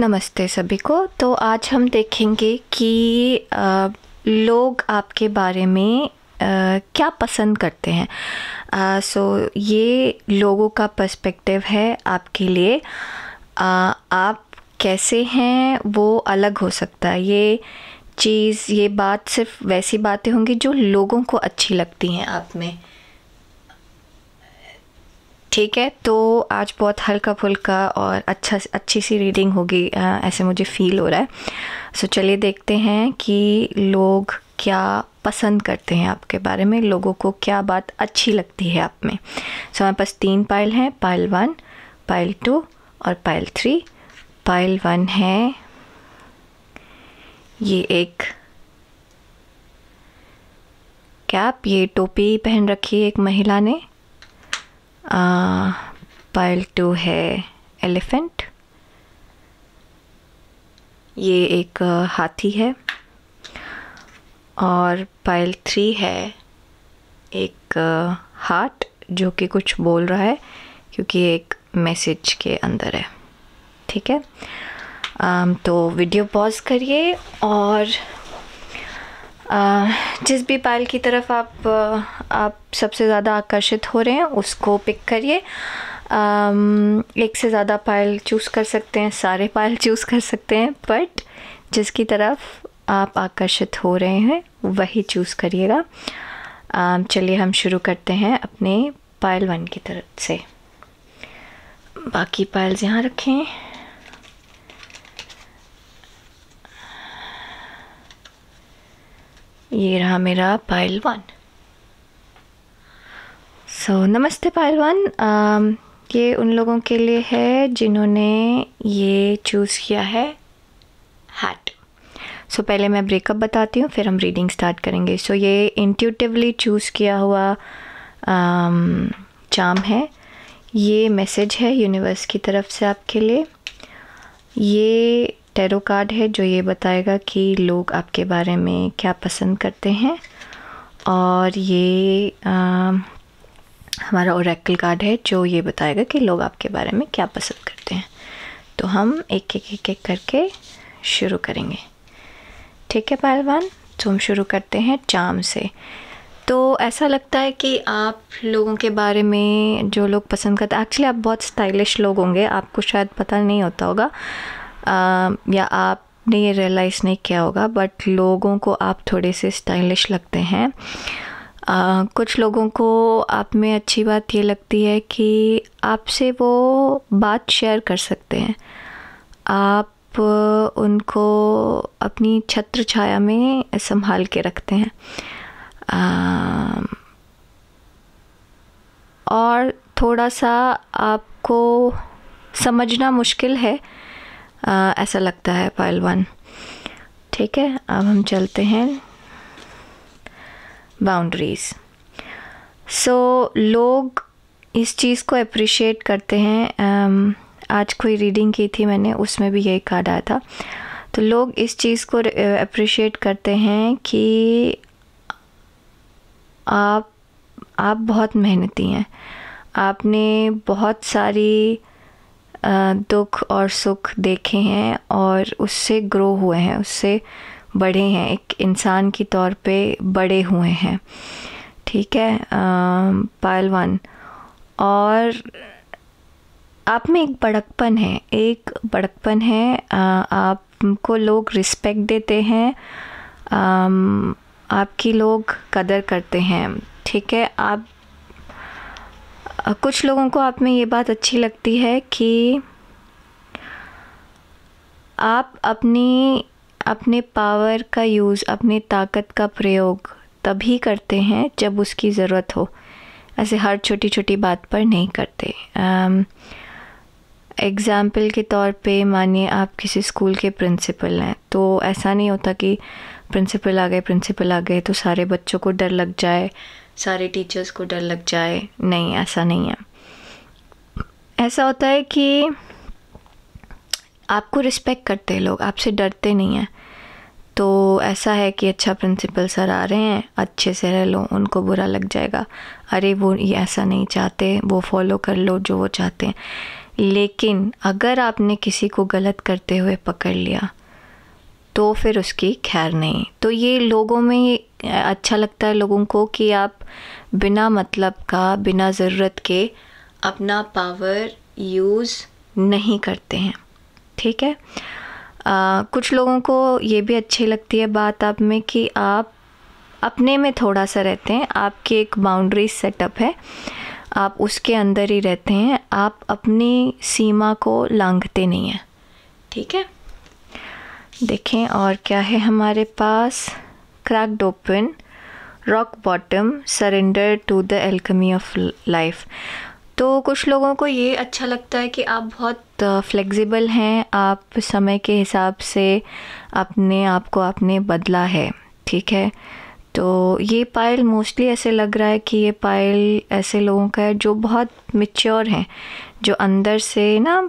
नमस्ते सभी को तो आज हम देखेंगे कि आ, लोग आपके बारे में आ, क्या पसंद करते हैं आ, सो ये लोगों का पर्सपेक्टिव है आपके लिए आ, आप कैसे हैं वो अलग हो सकता है ये चीज़ ये बात सिर्फ वैसी बातें होंगी जो लोगों को अच्छी लगती हैं आप में ठीक है तो आज बहुत हल्का फुल्का और अच्छा अच्छी सी रीडिंग होगी ऐसे मुझे फील हो रहा है सो चलिए देखते हैं कि लोग क्या पसंद करते हैं आपके बारे में लोगों को क्या बात अच्छी लगती है आप में सो हमारे पास तीन पायल हैं पायल वन पायल टू और पायल थ्री पायल वन है ये एक कैप ये टोपी पहन रखी है एक महिला ने पाइल टू है एलिफेंट ये एक हाथी है और पाइल थ्री है एक हार्ट जो कि कुछ बोल रहा है क्योंकि एक मैसेज के अंदर है ठीक है तो वीडियो पॉज करिए और जिस भी पायल की तरफ आप आप सबसे ज़्यादा आकर्षित हो रहे हैं उसको पिक करिए एक से ज़्यादा पायल चूज़ कर सकते हैं सारे पायल चूज़ कर सकते हैं बट जिसकी तरफ आप आकर्षित हो रहे हैं वही चूज़ करिएगा चलिए हम शुरू करते हैं अपने पायल वन की तरफ से बाकी पायल्स यहाँ रखें ये रहा मेरा वन सो so, नमस्ते वन um, ये उन लोगों के लिए है जिन्होंने ये चूज़ किया है हैट सो so, पहले मैं ब्रेकअप बताती हूँ फिर हम रीडिंग स्टार्ट करेंगे सो so, ये इंट्यूटिवली चूज़ किया हुआ चाम um, है ये मैसेज है यूनिवर्स की तरफ से आपके लिए ये टैरो कार्ड है जो ये बताएगा कि लोग आपके बारे में क्या पसंद करते हैं और ये आ, हमारा ओरेकल कार्ड है जो ये बताएगा कि लोग आपके बारे में क्या पसंद करते हैं तो हम एक एक एक एक करके शुरू करेंगे ठीक है पहलवान तो हम शुरू करते हैं चाम से तो ऐसा लगता है कि आप लोगों के बारे में जो लोग पसंद करते हैं एक्चुअली आप बहुत स्टाइलिश लोग होंगे आपको शायद पता नहीं होता होगा Um, या आपने ये रियलाइज़ नहीं किया होगा बट लोगों को आप थोड़े से स्टाइलिश लगते हैं आ, uh, कुछ लोगों को आप में अच्छी बात ये लगती है कि आपसे वो बात शेयर कर सकते हैं आप uh, उनको अपनी छत्र छाया में संभाल के रखते हैं आ, um, और थोड़ा सा आपको समझना मुश्किल है आ, ऐसा लगता है फाइल वन ठीक है अब हम चलते हैं बाउंड्रीज़ सो so, लोग इस चीज़ को अप्रिशिएट करते हैं um, आज कोई रीडिंग की थी मैंने उसमें भी यही कार्ड आया था तो लोग इस चीज़ को अप्रिशिएट uh, करते हैं कि आप आप बहुत मेहनती हैं आपने बहुत सारी दुख और सुख देखे हैं और उससे ग्रो हुए हैं उससे बढ़े हैं एक इंसान के तौर पे बड़े हुए हैं ठीक है वन और आप में एक बड़कपन है एक बड़कपन है आपको लोग रिस्पेक्ट देते हैं आपकी लोग कदर करते हैं ठीक है आप कुछ लोगों को आप में ये बात अच्छी लगती है कि आप अपनी अपने पावर का यूज़ अपनी ताकत का प्रयोग तभी करते हैं जब उसकी ज़रूरत हो ऐसे हर छोटी छोटी बात पर नहीं करते एग्ज़ाम्पल के तौर पे मानिए आप किसी स्कूल के प्रिंसिपल हैं तो ऐसा नहीं होता कि प्रिंसिपल आ गए प्रिंसिपल आ गए तो सारे बच्चों को डर लग जाए सारे टीचर्स को डर लग जाए नहीं ऐसा नहीं है ऐसा होता है कि आपको रिस्पेक्ट करते हैं लोग आपसे डरते नहीं हैं तो ऐसा है कि अच्छा प्रिंसिपल सर आ रहे हैं अच्छे से रह लो उनको बुरा लग जाएगा अरे वो ये ऐसा नहीं चाहते वो फॉलो कर लो जो वो चाहते हैं लेकिन अगर आपने किसी को गलत करते हुए पकड़ लिया तो फिर उसकी खैर नहीं तो ये लोगों में अच्छा लगता है लोगों को कि आप बिना मतलब का बिना ज़रूरत के अपना पावर यूज़ नहीं करते हैं ठीक है आ, कुछ लोगों को ये भी अच्छी लगती है बात आप में कि आप अपने में थोड़ा सा रहते हैं आपकी एक बाउंड्री सेटअप है आप उसके अंदर ही रहते हैं आप अपनी सीमा को लांघते नहीं हैं ठीक है देखें और क्या है हमारे पास cracked open rock bottom surrender to the alchemy of life तो कुछ लोगों को ये अच्छा लगता है कि आप बहुत फ्लेक्सिबल हैं आप समय के हिसाब से अपने आप को आपने बदला है ठीक है तो ये पायल मोस्टली ऐसे लग रहा है कि ये पायल ऐसे लोगों का है जो बहुत मिच्योर हैं जो अंदर से ना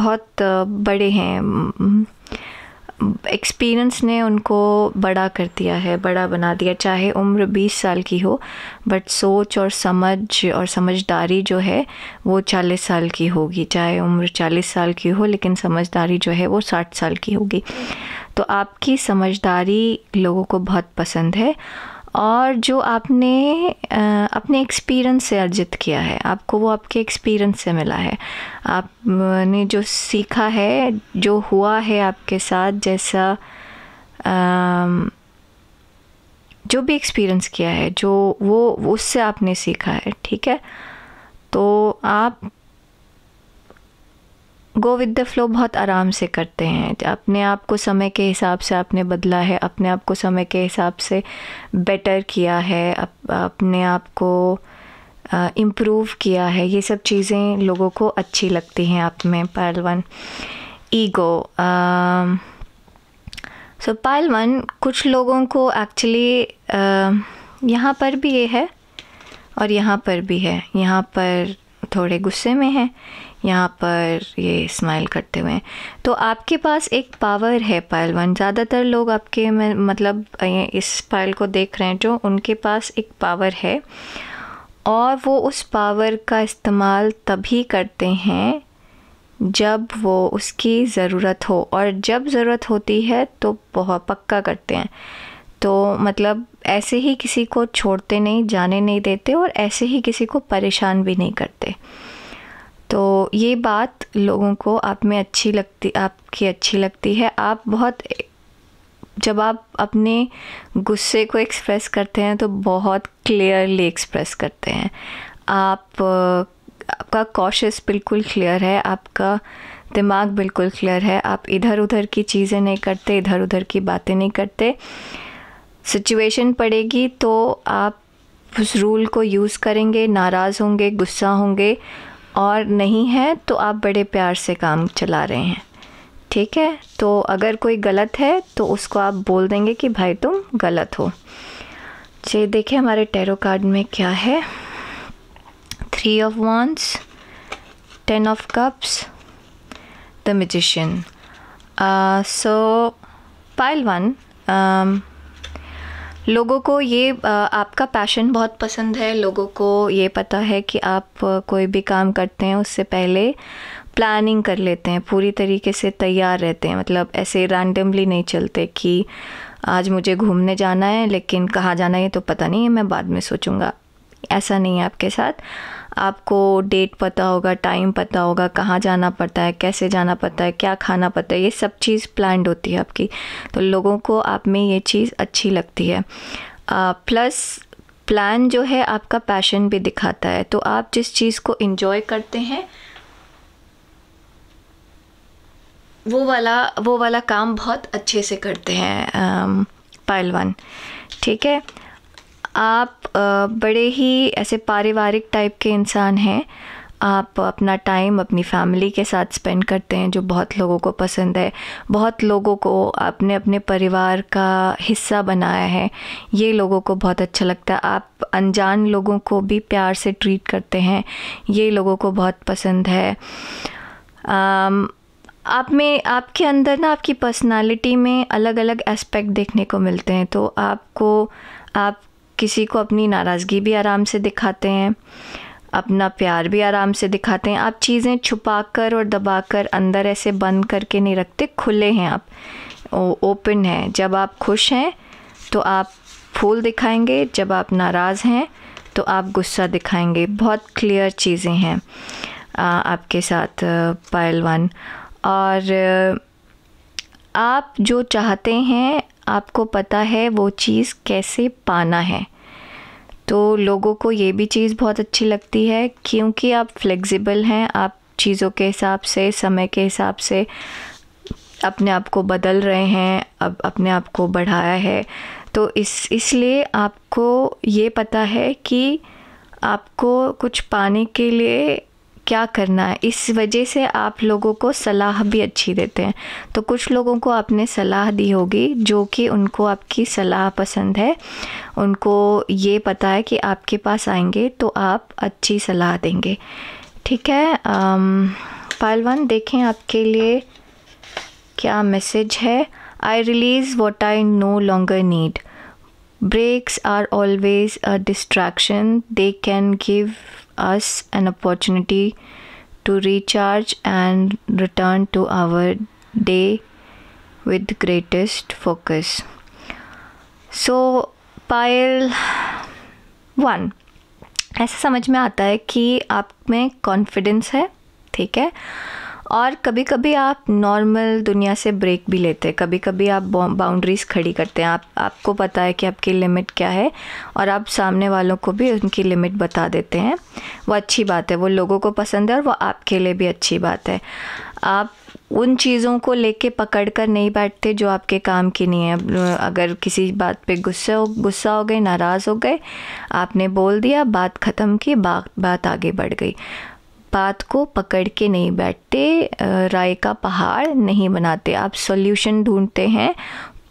बहुत बड़े हैं एक्सपीरियंस ने उनको बड़ा कर दिया है बड़ा बना दिया चाहे उम्र 20 साल की हो बट सोच और समझ और समझदारी जो है वो 40 साल की होगी चाहे उम्र 40 साल की हो लेकिन समझदारी जो है वो 60 साल की होगी तो आपकी समझदारी लोगों को बहुत पसंद है और जो आपने अपने एक्सपीरियंस से अर्जित किया है आपको वो आपके एक्सपीरियंस से मिला है आपने जो सीखा है जो हुआ है आपके साथ जैसा जो भी एक्सपीरियंस किया है जो वो उससे आपने सीखा है ठीक है तो आप गो विद द फ्लो बहुत आराम से करते हैं अपने आप को समय के हिसाब से आपने बदला है अपने आप को समय के हिसाब से बेटर किया है अप, अपने आप को इम्प्रूव किया है ये सब चीज़ें लोगों को अच्छी लगती हैं आप में pile one ego so pile one कुछ लोगों को एक्चुअली यहाँ पर भी ये है और यहाँ पर भी है यहाँ पर थोड़े गुस्से में है यहाँ पर ये स्माइल करते हुए तो आपके पास एक पावर है पायल वन ज़्यादातर लोग आपके में मतलब इस पायल को देख रहे हैं जो उनके पास एक पावर है और वो उस पावर का इस्तेमाल तभी करते हैं जब वो उसकी ज़रूरत हो और जब ज़रूरत होती है तो बहुत पक्का करते हैं तो मतलब ऐसे ही किसी को छोड़ते नहीं जाने नहीं देते और ऐसे ही किसी को परेशान भी नहीं करते तो ये बात लोगों को आप में अच्छी लगती आपकी अच्छी लगती है आप बहुत जब आप अपने गुस्से को एक्सप्रेस करते हैं तो बहुत क्लियरली एक्सप्रेस करते हैं आप आपका कॉशस बिल्कुल क्लियर है आपका दिमाग बिल्कुल क्लियर है आप इधर उधर की चीज़ें नहीं करते इधर उधर की बातें नहीं करते सिचुएशन पड़ेगी तो आप उस रूल को यूज़ करेंगे नाराज़ होंगे गुस्सा होंगे और नहीं है तो आप बड़े प्यार से काम चला रहे हैं ठीक है तो अगर कोई गलत है तो उसको आप बोल देंगे कि भाई तुम गलत हो चलिए देखिए हमारे टैरो कार्ड में क्या है three of wands ten of cups the magician so pile one लोगों को ये आपका पैशन बहुत पसंद है लोगों को ये पता है कि आप कोई भी काम करते हैं उससे पहले प्लानिंग कर लेते हैं पूरी तरीके से तैयार रहते हैं मतलब ऐसे रैंडमली नहीं चलते कि आज मुझे घूमने जाना है लेकिन कहाँ जाना है तो पता नहीं है मैं बाद में सोचूंगा ऐसा नहीं है आपके साथ आपको डेट पता होगा टाइम पता होगा कहाँ जाना पड़ता है कैसे जाना पड़ता है क्या खाना पड़ता है ये सब चीज़ प्लान होती है आपकी तो लोगों को आप में ये चीज़ अच्छी लगती है प्लस प्लान जो है आपका पैशन भी दिखाता है तो आप जिस चीज़ को इन्जॉय करते हैं वो वाला वो वाला काम बहुत अच्छे से करते हैं पायलवान ठीक है आप बड़े ही ऐसे पारिवारिक टाइप के इंसान हैं आप अपना टाइम अपनी फैमिली के साथ स्पेंड करते हैं जो बहुत लोगों को पसंद है बहुत लोगों को आपने अपने परिवार का हिस्सा बनाया है ये लोगों को बहुत अच्छा लगता है आप अनजान लोगों को भी प्यार से ट्रीट करते हैं ये लोगों को बहुत पसंद है आम, आप में आपके अंदर ना आपकी पर्सनालिटी में अलग अलग एस्पेक्ट देखने को मिलते हैं तो आपको आप किसी को अपनी नाराज़गी भी आराम से दिखाते हैं अपना प्यार भी आराम से दिखाते हैं आप चीज़ें छुपा कर और दबा कर अंदर ऐसे बंद करके नहीं रखते खुले हैं आप ओपन हैं जब आप खुश हैं तो आप फूल दिखाएंगे जब आप नाराज़ हैं तो आप गुस्सा दिखाएंगे बहुत क्लियर चीज़ें हैं आपके साथ पायलवान और आप जो चाहते हैं आपको पता है वो चीज़ कैसे पाना है तो लोगों को ये भी चीज़ बहुत अच्छी लगती है क्योंकि आप फ्लेक्सिबल हैं आप चीज़ों के हिसाब से समय के हिसाब से अपने आप को बदल रहे हैं अब अपने आप को बढ़ाया है तो इस इसलिए आपको ये पता है कि आपको कुछ पाने के लिए क्या करना है इस वजह से आप लोगों को सलाह भी अच्छी देते हैं तो कुछ लोगों को आपने सलाह दी होगी जो कि उनको आपकी सलाह पसंद है उनको ये पता है कि आपके पास आएंगे तो आप अच्छी सलाह देंगे ठीक है वन देखें आपके लिए क्या मैसेज है I realize what I no longer need breaks are always a distraction they can give us an opportunity to recharge and return to our day with greatest focus. So, pile one ऐसे समझ में आता है कि आप में confidence है ठीक है और कभी कभी आप नॉर्मल दुनिया से ब्रेक भी लेते हैं कभी कभी आप बाउंड्रीज़ खड़ी करते हैं आप आपको पता है कि आपकी लिमिट क्या है और आप सामने वालों को भी उनकी लिमिट बता देते हैं वो अच्छी बात है वो लोगों को पसंद है और वो आपके लिए भी अच्छी बात है आप उन चीज़ों को लेके पकड़ कर नहीं बैठते जो आपके काम की नहीं है अगर किसी बात पे गुस्से हो गुस्सा हो गए नाराज़ हो गए आपने बोल दिया बात ख़त्म की बात बात आगे बढ़ गई बात को पकड़ के नहीं बैठते राय का पहाड़ नहीं बनाते आप सॉल्यूशन ढूंढते हैं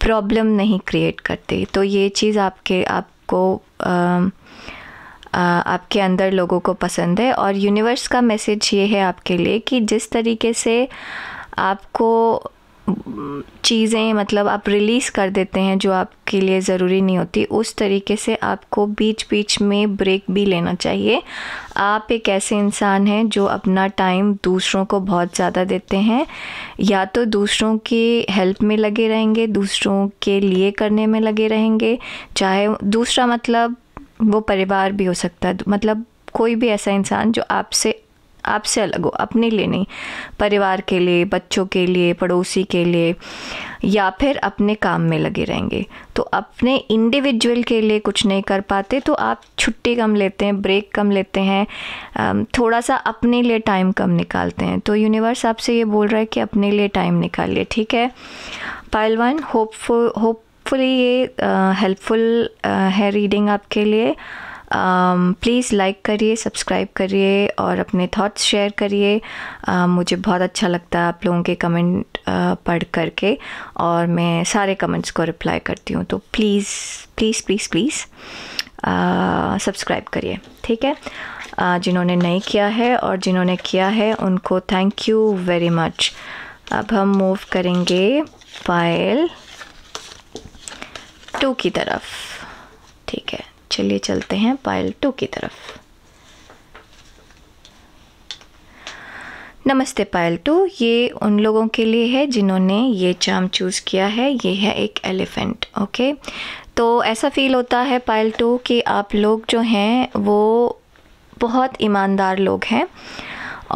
प्रॉब्लम नहीं क्रिएट करते तो ये चीज़ आपके आपको आ, आपके अंदर लोगों को पसंद है और यूनिवर्स का मैसेज ये है आपके लिए कि जिस तरीके से आपको चीज़ें मतलब आप रिलीज़ कर देते हैं जो आपके लिए ज़रूरी नहीं होती उस तरीके से आपको बीच बीच में ब्रेक भी लेना चाहिए आप एक ऐसे इंसान हैं जो अपना टाइम दूसरों को बहुत ज़्यादा देते हैं या तो दूसरों की हेल्प में लगे रहेंगे दूसरों के लिए करने में लगे रहेंगे चाहे दूसरा मतलब वो परिवार भी हो सकता है मतलब कोई भी ऐसा इंसान जो आपसे आपसे अलग हो अपने लिए नहीं परिवार के लिए बच्चों के लिए पड़ोसी के लिए या फिर अपने काम में लगे रहेंगे तो अपने इंडिविजुअल के लिए कुछ नहीं कर पाते तो आप छुट्टी कम लेते हैं ब्रेक कम लेते हैं थोड़ा सा अपने लिए टाइम कम निकालते हैं तो यूनिवर्स आपसे ये बोल रहा है कि अपने लिए टाइम निकालिए ठीक है पाइल वन होपफुल होपफुली ये हेल्पफुल है रीडिंग आपके लिए प्लीज़ um, लाइक करिए सब्सक्राइब करिए और अपने थॉट्स शेयर करिए uh, मुझे बहुत अच्छा लगता है आप लोगों के कमेंट uh, पढ़ करके और मैं सारे कमेंट्स को रिप्लाई करती हूँ तो please please please please subscribe करिए ठीक है uh, जिन्होंने नहीं किया है और जिन्होंने किया है उनको थैंक यू वेरी मच अब हम मूव करेंगे फाइल टू की तरफ ठीक है चलिए चलते हैं पाइल टू की तरफ नमस्ते पायल टू ये उन लोगों के लिए है जिन्होंने ये चाम चूज़ किया है ये है एक एलिफेंट ओके तो ऐसा फील होता है पायल टू कि आप लोग जो हैं वो बहुत ईमानदार लोग हैं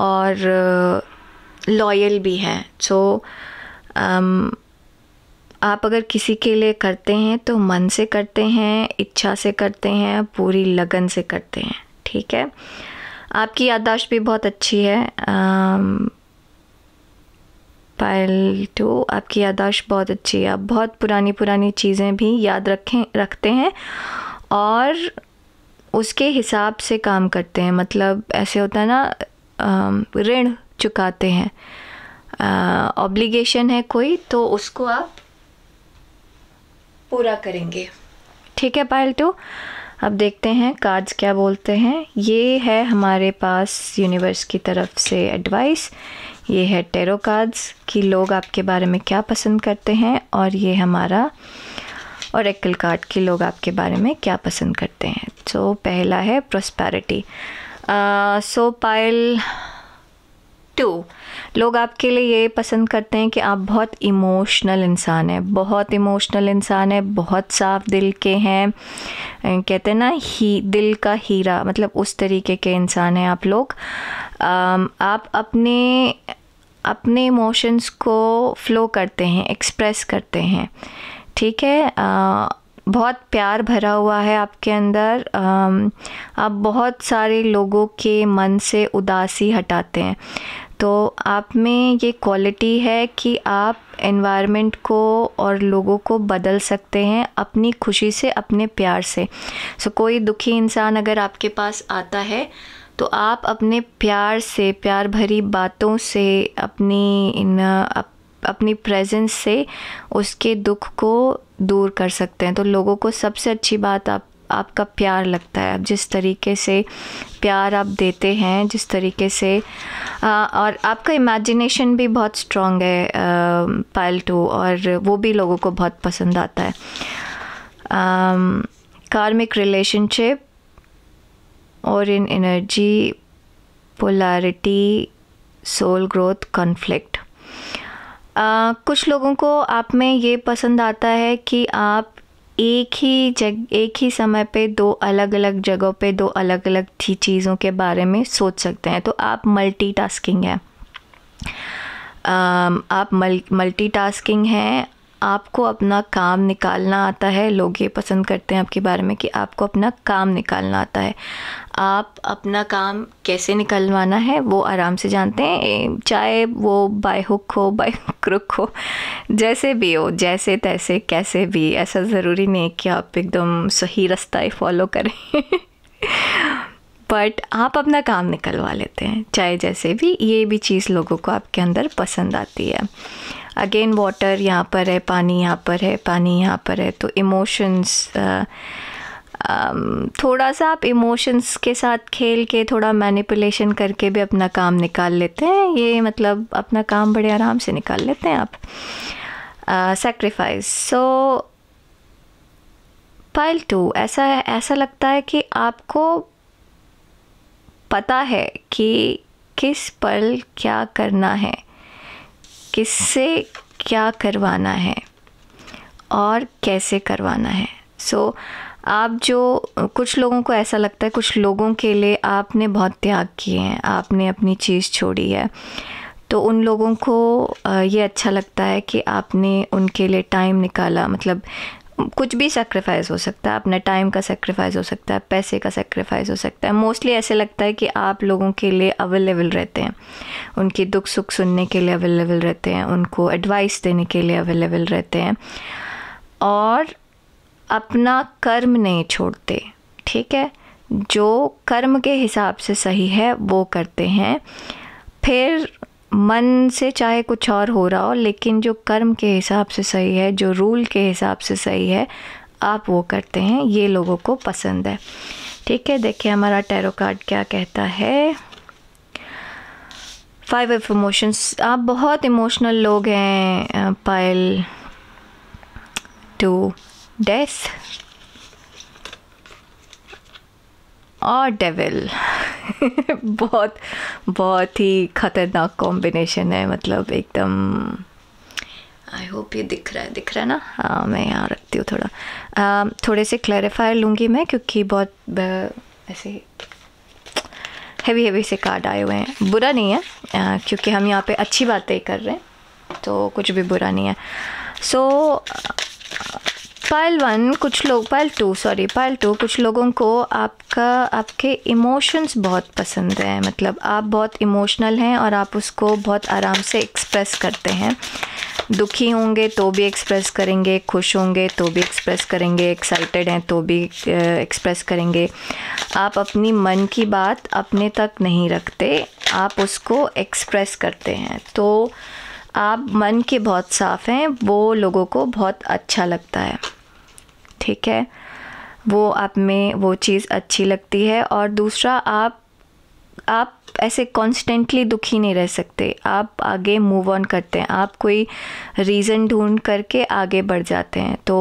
और लॉयल भी हैं सो so, um, आप अगर किसी के लिए करते हैं तो मन से करते हैं इच्छा से करते हैं पूरी लगन से करते हैं ठीक है आपकी याददाश्त भी बहुत अच्छी है पायल टू आपकी याददाश्त बहुत अच्छी है आप बहुत पुरानी पुरानी चीज़ें भी याद रखें रखते हैं और उसके हिसाब से काम करते हैं मतलब ऐसे होता है ना ऋण चुकाते हैं ऑब्लिगेशन है कोई तो उसको आप पूरा करेंगे ठीक है पायल टू अब देखते हैं कार्ड्स क्या बोलते हैं ये है हमारे पास यूनिवर्स की तरफ से एडवाइस ये है टेरो कार्ड्स कि लोग आपके बारे में क्या पसंद करते हैं और ये हमारा और एक्ल कार्ड कि लोग आपके बारे में क्या पसंद करते हैं तो पहला है प्रोस्पैरिटी सो पायल टू लोग आपके लिए ये पसंद करते हैं कि आप बहुत इमोशनल इंसान हैं बहुत इमोशनल इंसान है बहुत साफ दिल के हैं कहते हैं ना ही दिल का हीरा मतलब उस तरीके के इंसान हैं आप लोग आप अपने अपने इमोशंस को फ्लो करते हैं एक्सप्रेस करते हैं ठीक है आ, बहुत प्यार भरा हुआ है आपके अंदर आप बहुत सारे लोगों के मन से उदासी हटाते हैं तो आप में ये क्वालिटी है कि आप एनवायरनमेंट को और लोगों को बदल सकते हैं अपनी खुशी से अपने प्यार से सो so, कोई दुखी इंसान अगर आपके पास आता है तो आप अपने प्यार से प्यार भरी बातों से अपनी इन अप, अपनी प्रेजेंस से उसके दुख को दूर कर सकते हैं तो लोगों को सबसे अच्छी बात आप आपका प्यार लगता है आप जिस तरीके से प्यार आप देते हैं जिस तरीके से आ, और आपका इमेजिनेशन भी बहुत स्ट्रॉन्ग है पायल टू और वो भी लोगों को बहुत पसंद आता है कार्मिक रिलेशनशिप और इन energy polarity soul growth conflict कुछ लोगों को आप में ये पसंद आता है कि आप एक ही जग एक ही समय पे दो अलग अलग जगहों पे दो अलग अलग चीज़ों के बारे में सोच सकते हैं तो आप मल्टीटास्किंग हैं आप मल मल्टीटास्किंग हैं आपको अपना काम निकालना आता है लोग ये पसंद करते हैं आपके बारे में कि आपको अपना काम निकालना आता है आप अपना काम कैसे निकलवाना है वो आराम से जानते हैं चाहे वो बाय हुक हो बाय क्रुक हो जैसे भी हो जैसे तैसे कैसे भी ऐसा ज़रूरी नहीं कि आप एकदम सही रास्ता ही फॉलो करें बट आप अपना काम निकलवा लेते हैं चाहे जैसे भी ये भी चीज़ लोगों को आपके अंदर पसंद आती है अगेन वाटर यहाँ पर है पानी यहाँ पर है पानी यहाँ पर है तो इमोशंस थोड़ा सा आप इमोशंस के साथ खेल के थोड़ा मैनिपुलेशन करके भी अपना काम निकाल लेते हैं ये मतलब अपना काम बड़े आराम से निकाल लेते हैं आप सेक्रीफाइस सो पाइल टू ऐसा ऐसा लगता है कि आपको पता है कि किस पल क्या करना है किससे क्या करवाना है और कैसे करवाना है सो so, आप जो कुछ लोगों को ऐसा लगता है कुछ लोगों के लिए आपने बहुत त्याग किए हैं आपने अपनी चीज़ छोड़ी है तो उन लोगों को ये अच्छा लगता है कि आपने उनके लिए टाइम निकाला मतलब कुछ भी सेक्रीफाइस हो सकता है अपने टाइम का सेक्रीफाइस हो सकता है पैसे का सेक्रीफाइस हो सकता है मोस्टली ऐसे लगता है कि आप लोगों के लिए अवेलेबल रहते हैं उनकी दुख सुख सुनने के लिए अवेलेबल रहते हैं उनको एडवाइस देने के लिए अवेलेबल रहते हैं और अपना कर्म नहीं छोड़ते ठीक है जो कर्म के हिसाब से सही है वो करते हैं फिर मन से चाहे कुछ और हो रहा हो लेकिन जो कर्म के हिसाब से सही है जो रूल के हिसाब से सही है आप वो करते हैं ये लोगों को पसंद है ठीक है देखिए हमारा टैरो कार्ड क्या कहता है फाइव ऑफ इमोशंस आप बहुत इमोशनल लोग हैं पायल टू डेथ और डेविल बहुत बहुत ही खतरनाक कॉम्बिनेशन है मतलब एकदम आई होप ये दिख रहा है दिख रहा है ना हाँ मैं यहाँ रखती हूँ थोड़ा आ, थोड़े से क्लैरिफायर लूँगी मैं क्योंकि बहुत ऐसे हैवी हैवी से कार्ड आए हुए हैं बुरा नहीं है क्योंकि हम यहाँ पे अच्छी बातें कर रहे हैं तो कुछ भी बुरा नहीं है सो so, पायल वन कुछ लोग pile two sorry pile two कुछ लोगों को आपका आपके इमोशंस बहुत पसंद हैं मतलब आप बहुत इमोशनल हैं और आप उसको बहुत आराम से एक्सप्रेस करते हैं दुखी होंगे तो भी एक्सप्रेस करेंगे खुश होंगे तो भी एक्सप्रेस करेंगे एक्साइटेड हैं तो भी एक्सप्रेस करेंगे आप अपनी मन की बात अपने तक नहीं रखते आप उसको एक्सप्रेस करते हैं तो आप मन के बहुत साफ़ हैं वो लोगों को बहुत अच्छा लगता है ठीक है वो आप में वो चीज़ अच्छी लगती है और दूसरा आप आप ऐसे कॉन्स्टेंटली दुखी नहीं रह सकते आप आगे मूव ऑन करते हैं आप कोई रीज़न ढूंढ करके आगे बढ़ जाते हैं तो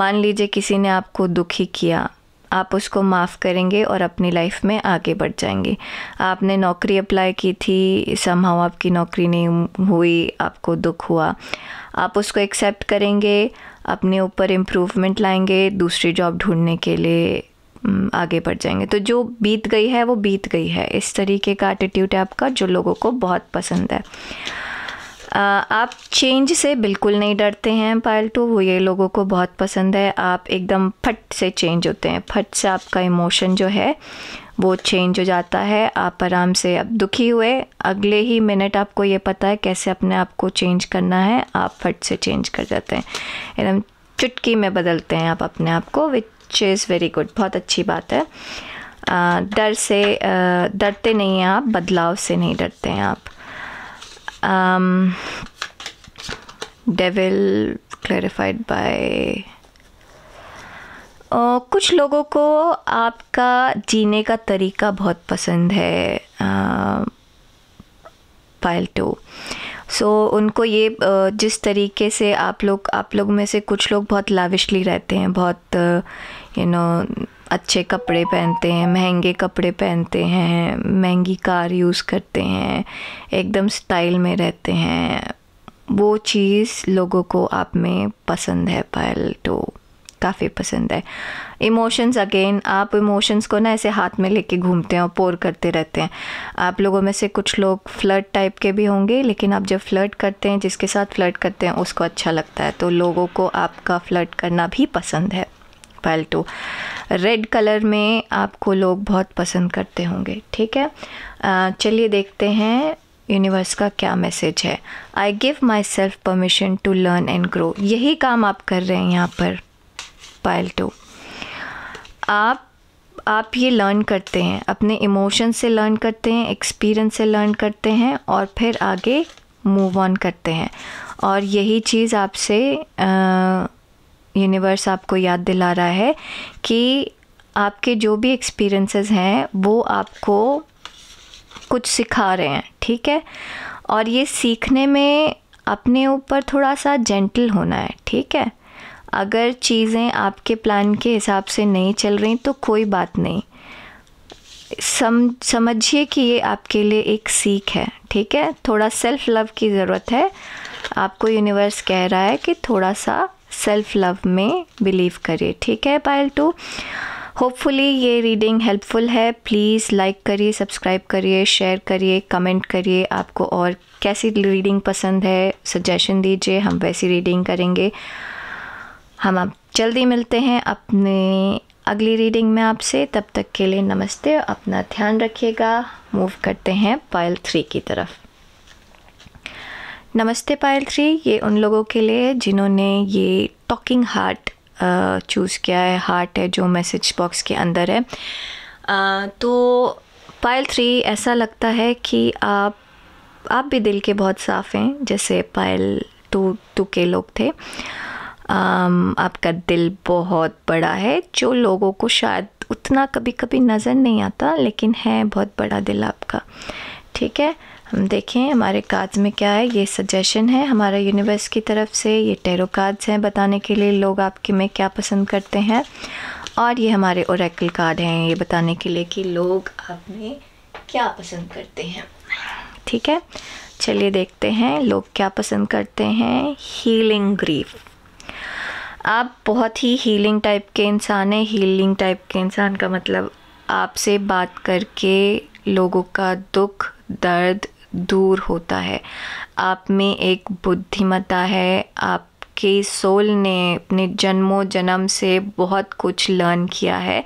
मान लीजिए किसी ने आपको दुखी किया आप उसको माफ़ करेंगे और अपनी लाइफ में आगे बढ़ जाएंगे आपने नौकरी अप्लाई की थी समहाउ आपकी नौकरी नहीं हुई आपको दुख हुआ आप उसको एक्सेप्ट करेंगे अपने ऊपर इम्प्रूवमेंट लाएंगे दूसरी जॉब ढूंढने के लिए आगे बढ़ जाएंगे तो जो बीत गई है वो बीत गई है इस तरीके का एटीट्यूड है आपका जो लोगों को बहुत पसंद है आप चेंज से बिल्कुल नहीं डरते हैं पायलटू तो वो ये लोगों को बहुत पसंद है आप एकदम फट से चेंज होते हैं फट से आपका इमोशन जो है वो चेंज हो जाता है आप आराम से अब दुखी हुए अगले ही मिनट आपको ये पता है कैसे अपने आप को चेंज करना है आप फट से चेंज कर जाते हैं एकदम चुटकी में बदलते हैं आप अपने आप को विच इज़ वेरी गुड बहुत अच्छी बात है डर से डरते नहीं हैं आप बदलाव से नहीं डरते हैं आप डेविल क्लैरिफाइड बाय कुछ लोगों को आपका जीने का तरीका बहुत पसंद है पायल टू सो so, उनको ये जिस तरीके से आप लोग आप लोग में से कुछ लोग बहुत लाविशली रहते हैं बहुत यू नो अच्छे कपड़े पहनते हैं महंगे कपड़े पहनते हैं महंगी कार यूज़ करते हैं एकदम स्टाइल में रहते हैं वो चीज़ लोगों को आप में पसंद है पायल टू काफ़ी पसंद है इमोशंस अगेन आप इमोशंस को ना ऐसे हाथ में लेके घूमते हैं और पोर करते रहते हैं आप लोगों में से कुछ लोग फ्लर्ट टाइप के भी होंगे लेकिन आप जब फ्लर्ट करते हैं जिसके साथ फ्लर्ट करते हैं उसको अच्छा लगता है तो लोगों को आपका फ्लर्ट करना भी पसंद है पैल्टो रेड कलर में आपको लोग बहुत पसंद करते होंगे ठीक है चलिए देखते हैं यूनिवर्स का क्या मैसेज है I give myself permission to learn and grow यही काम आप कर रहे हैं यहाँ पर टू आप आप ये लर्न करते हैं अपने इमोशन से लर्न करते हैं एक्सपीरियंस से लर्न करते हैं और फिर आगे मूव ऑन करते हैं और यही चीज़ आपसे यूनिवर्स आपको याद दिला रहा है कि आपके जो भी एक्सपीरियंसेस हैं वो आपको कुछ सिखा रहे हैं ठीक है और ये सीखने में अपने ऊपर थोड़ा सा जेंटल होना है ठीक है अगर चीज़ें आपके प्लान के हिसाब से नहीं चल रही तो कोई बात नहीं सम समझिए कि ये आपके लिए एक सीख है ठीक है थोड़ा सेल्फ लव की ज़रूरत है आपको यूनिवर्स कह रहा है कि थोड़ा सा सेल्फ लव में बिलीव करिए ठीक है पायल टू होपफुली ये रीडिंग हेल्पफुल है प्लीज़ लाइक करिए सब्सक्राइब करिए शेयर करिए कमेंट करिए आपको और कैसी रीडिंग पसंद है सजेशन दीजिए हम वैसी रीडिंग करेंगे हम आप जल्दी मिलते हैं अपने अगली रीडिंग में आपसे तब तक के लिए नमस्ते अपना ध्यान रखिएगा मूव करते हैं पायल थ्री की तरफ नमस्ते पायल थ्री ये उन लोगों के लिए जिन्होंने ये टॉकिंग हार्ट चूज़ किया है हार्ट है जो मैसेज बॉक्स के अंदर है आ, तो पायल थ्री ऐसा लगता है कि आप आप भी दिल के बहुत साफ़ हैं जैसे पायल टू टू के लोग थे आम, आपका दिल बहुत बड़ा है जो लोगों को शायद उतना कभी कभी नज़र नहीं आता लेकिन है बहुत बड़ा दिल आपका ठीक है हम देखें हमारे कार्ड्स में क्या है ये सजेशन है हमारा यूनिवर्स की तरफ से ये टेरो कार्ड्स हैं बताने के लिए लोग आपके में क्या पसंद करते हैं और ये हमारे ओरेकल कार्ड हैं ये बताने के लिए कि लोग आप में क्या पसंद करते हैं ठीक है चलिए देखते हैं लोग क्या पसंद करते हैं हीलिंग ग्रीफ आप बहुत ही हीलिंग टाइप के इंसान हैं हीलिंग टाइप के इंसान का मतलब आपसे बात करके लोगों का दुख दर्द दूर होता है आप में एक बुद्धिमता है आप के सोल ने अपने जन्मों जन्म से बहुत कुछ लर्न किया है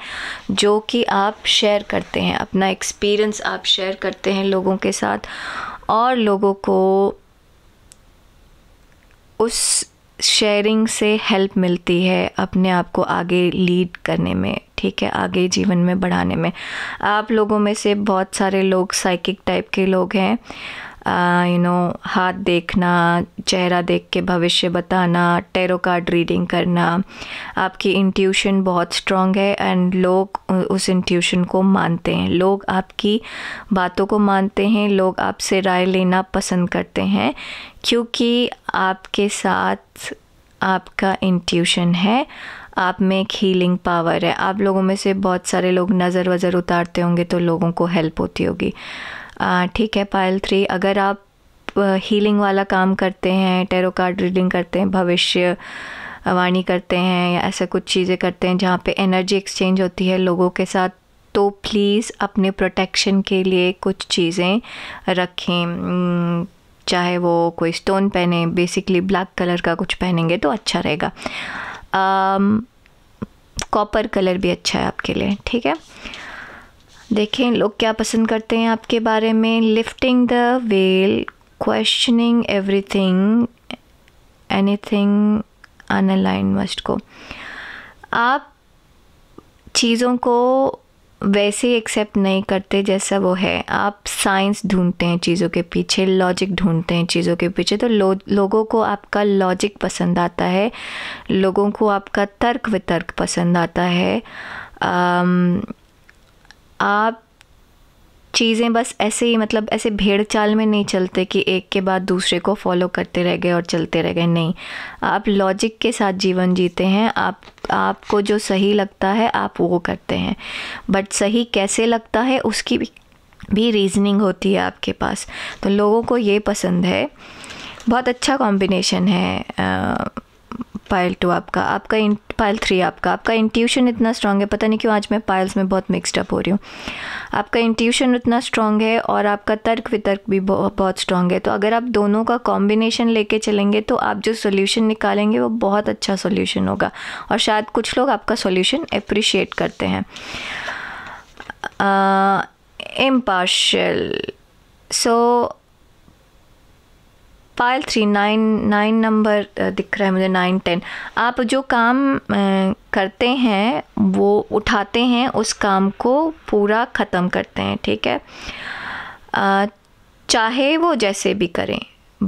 जो कि आप शेयर करते हैं अपना एक्सपीरियंस आप शेयर करते हैं लोगों के साथ और लोगों को उस शेयरिंग से हेल्प मिलती है अपने आप को आगे लीड करने में ठीक है आगे जीवन में बढ़ाने में आप लोगों में से बहुत सारे लोग साइकिक टाइप के लोग हैं यू नो हाथ देखना चेहरा देख के भविष्य बताना टेरो कार्ड रीडिंग करना आपकी इंट्यूशन बहुत स्ट्रांग है एंड लोग उस इंट्यूशन को मानते हैं लोग आपकी बातों को मानते हैं लोग आपसे राय लेना पसंद करते हैं क्योंकि आपके साथ आपका इंट्यूशन है आप में एक हीलिंग पावर है आप लोगों में से बहुत सारे लोग नज़र वज़र उतारते होंगे तो लोगों को हेल्प होती होगी ठीक है पायल थ्री अगर आप हीलिंग वाला काम करते हैं टेरो कार्ड रीडिंग करते हैं भविष्य वाणी करते हैं या ऐसा कुछ चीज़ें करते हैं जहाँ पे एनर्जी एक्सचेंज होती है लोगों के साथ तो प्लीज़ अपने प्रोटेक्शन के लिए कुछ चीज़ें रखें चाहे वो कोई स्टोन पहने बेसिकली ब्लैक कलर का कुछ पहनेंगे तो अच्छा रहेगा कॉपर कलर भी अच्छा है आपके लिए ठीक है देखें लोग क्या पसंद करते हैं आपके बारे में lifting the veil questioning everything anything online must को आप चीज़ों को वैसे ही एक्सेप्ट नहीं करते जैसा वो है आप साइंस ढूंढते हैं चीज़ों के पीछे लॉजिक ढूंढते हैं चीज़ों के पीछे तो लो, लोगों को आपका लॉजिक पसंद आता है लोगों को आपका तर्क वितर्क पसंद आता है आम, आप चीज़ें बस ऐसे ही मतलब ऐसे भेड़ चाल में नहीं चलते कि एक के बाद दूसरे को फॉलो करते रह गए और चलते रह गए नहीं आप लॉजिक के साथ जीवन जीते हैं आप आपको जो सही लगता है आप वो करते हैं बट सही कैसे लगता है उसकी भी, भी रीजनिंग होती है आपके पास तो लोगों को ये पसंद है बहुत अच्छा कॉम्बिनेशन है आ, पायल टू आपका आपका इन पायल थ्री आपका आपका इंट्यूशन इतना स्ट्रांग है पता नहीं क्यों आज मैं पायल्स में बहुत मिक्सड अप हो रही हूँ आपका इंट्यूशन उतना स्ट्रांग है और आपका तर्क वितर्क भी बहुत स्ट्रांग है तो अगर आप दोनों का कॉम्बिनेशन लेके चलेंगे तो आप जो सोल्यूशन निकालेंगे वो बहुत अच्छा सोल्यूशन होगा और शायद कुछ लोग आपका सोल्यूशन अप्रिशिएट करते हैं impartial so pile three nine nine number दिख रहा है मुझे नाइन टेन आप जो काम uh, करते हैं वो उठाते हैं उस काम को पूरा ख़त्म करते हैं ठीक है uh, चाहे वो जैसे भी करें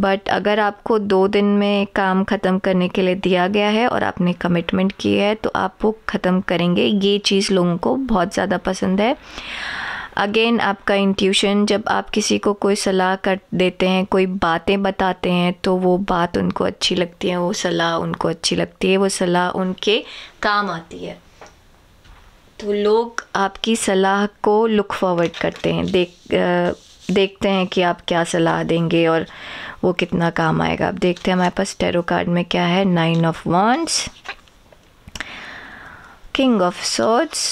बट अगर आपको दो दिन में काम ख़त्म करने के लिए दिया गया है और आपने कमिटमेंट की है तो आप वो ख़त्म करेंगे ये चीज़ लोगों को बहुत ज़्यादा पसंद है अगेन आपका इंट्यूशन जब आप किसी को कोई सलाह कर देते हैं कोई बातें बताते हैं तो वो बात उनको अच्छी लगती है वो सलाह उनको अच्छी लगती है वो सलाह उनके काम आती है तो लोग आपकी सलाह को लुक फॉरवर्ड करते हैं देख आ, देखते हैं कि आप क्या सलाह देंगे और वो कितना काम आएगा आप देखते हैं हमारे पास टेरो कार्ड में क्या है nine of wands king of swords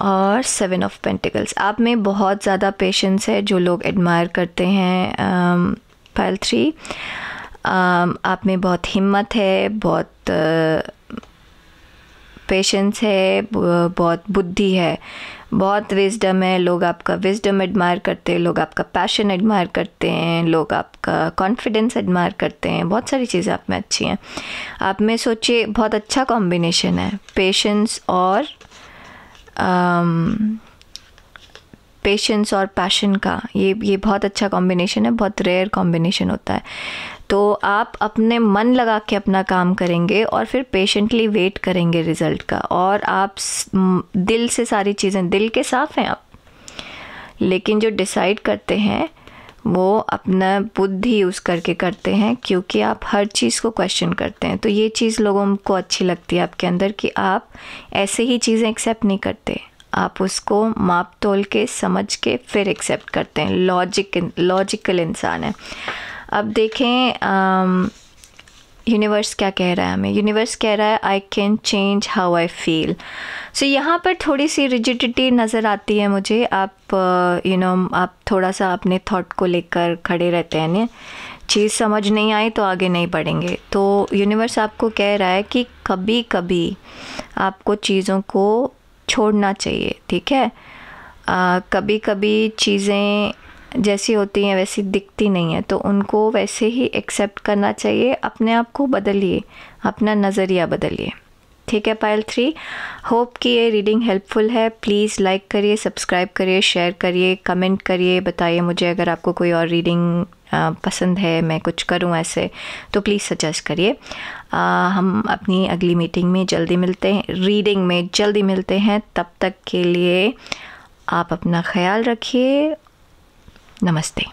और सेवन ऑफ पेंटिकल्स आप में बहुत ज़्यादा पेशेंस है जो लोग एडमायर करते हैं पायल um, थ्री um, आप में बहुत हिम्मत है बहुत पेशेंस uh, है बहुत बुद्धि है बहुत विजडम है लोग आपका विजडम एडमायर करते हैं लोग आपका पैशन एडमायर करते हैं लोग आपका कॉन्फिडेंस एडमायर करते हैं बहुत सारी चीज़ें आप में अच्छी हैं आप में सोचिए बहुत अच्छा कॉम्बिनेशन है पेशेंस और पेशेंस um, और पैशन का ये ये बहुत अच्छा कॉम्बिनेशन है बहुत रेयर कॉम्बिनेशन होता है तो आप अपने मन लगा के अपना काम करेंगे और फिर पेशेंटली वेट करेंगे रिज़ल्ट का और आप दिल से सारी चीज़ें दिल के साफ हैं आप लेकिन जो डिसाइड करते हैं वो अपना बुद्धि यूज़ करके करते हैं क्योंकि आप हर चीज़ को क्वेश्चन करते हैं तो ये चीज़ लोगों को अच्छी लगती है आपके अंदर कि आप ऐसे ही चीज़ें एक्सेप्ट नहीं करते आप उसको माप तोल के समझ के फिर एक्सेप्ट करते हैं लॉजिक लॉजिकल इंसान है अब देखें आ, यूनिवर्स क्या कह रहा है हमें यूनिवर्स कह रहा है I can change how I feel so यहाँ पर थोड़ी सी रिजिडिटी नज़र आती है मुझे आप you uh, know you know, आप थोड़ा सा अपने थॉट को लेकर खड़े रहते हैं ना चीज़ समझ नहीं आई तो आगे नहीं बढ़ेंगे तो यूनिवर्स आपको कह रहा है कि कभी कभी आपको चीज़ों को छोड़ना चाहिए ठीक है uh, कभी कभी चीज़ें जैसी होती हैं वैसी दिखती नहीं है तो उनको वैसे ही एक्सेप्ट करना चाहिए अपने आप को बदलिए अपना नज़रिया बदलिए ठीक है पायल थ्री होप कि ये रीडिंग हेल्पफुल है प्लीज़ लाइक करिए सब्सक्राइब करिए शेयर करिए कमेंट करिए बताइए मुझे अगर आपको कोई और रीडिंग पसंद है मैं कुछ करूं ऐसे तो प्लीज़ सजेस्ट करिए हम अपनी अगली मीटिंग में जल्दी मिलते हैं रीडिंग में जल्दी मिलते हैं तब तक के लिए आप अपना ख्याल रखिए नमस्ते